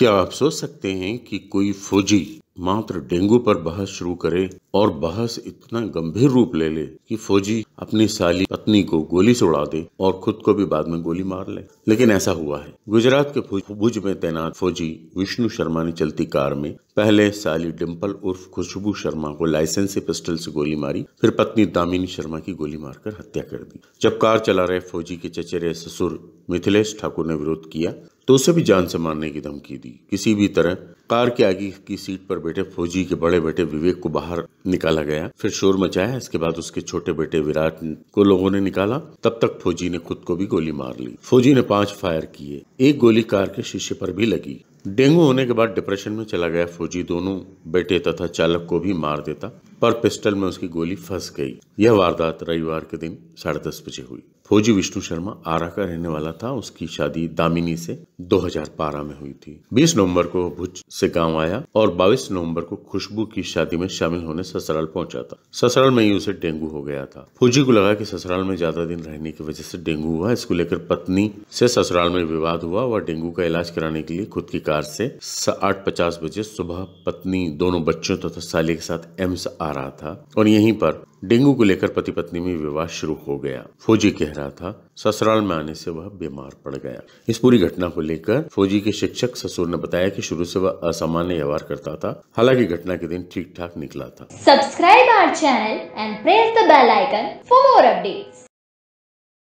क्या आप सोच सकते हैं कि कोई फौजी मात्र डेंगू पर बहस शुरू करे और बहस इतना गंभीर रूप ले ले कि फौजी अपनी साली पत्नी को गोली से उड़ा दे और खुद को भी बाद में गोली मार ले लेकिन ऐसा हुआ है गुजरात के भुज में तैनात फौजी विष्णु शर्मा ने चलती कार में पहले साली डिम्पल उर्फ खुशबू शर्मा को लाइसेंस से पिस्टल से गोली मारी फिर पत्नी दामिनी शर्मा की गोली मारकर हत्या कर दी जब कार चला रहे फौजी के चचेरे ससुर मिथिलेश ठाकुर ने विरोध किया तो उसे भी जान से मारने की धमकी दी किसी भी तरह कार के आगे की सीट पर बैठे फौजी के बड़े बेटे विवेक को बाहर निकाला गया फिर शोर मचाया इसके बाद उसके छोटे बेटे विराट को लोगों ने निकाला तब तक फौजी ने खुद को भी गोली मार ली फौजी ने पांच फायर किए एक गोली कार के शीशे पर भी लगी डेंगू होने के बाद डिप्रेशन में चला गया फौजी दोनों बेटे तथा चालक को भी मार देता पर पिस्टल में उसकी गोली फंस गई यह वारदात रविवार के दिन साढ़े दस बजे हुई फौजी विष्णु शर्मा आरा का रहने वाला था उसकी शादी दामिनी से 2012 में हुई थी 20 नवंबर को भुज से गांव आया और 22 नवंबर को खुशबू की शादी में शामिल होने ससुराल पहुंचा था ससुराल में ही उसे डेंगू हो गया था फौजी को लगा कि ससुराल में ज्यादा दिन रहने की वजह से डेंगू हुआ इसको लेकर पत्नी से ससुराल में विवाद हुआ वह डेंगू का इलाज कराने के लिए खुद की कार से आठ पचास बजे सुबह पत्नी दोनों बच्चों तथा साली के साथ एम्स आ रहा था और यहीं पर डेंगू को लेकर पति पत्नी में विवाह शुरू हो गया फौजी कह रहा था ससुराल में आने से वह बीमार पड़ गया इस पूरी घटना को लेकर फौजी के शिक्षक ससुर ने बताया कि शुरू से वह असामान्य व्यवहार करता था हालांकि घटना के दिन ठीक ठाक निकला था subscribe our channel and press the bell icon for more update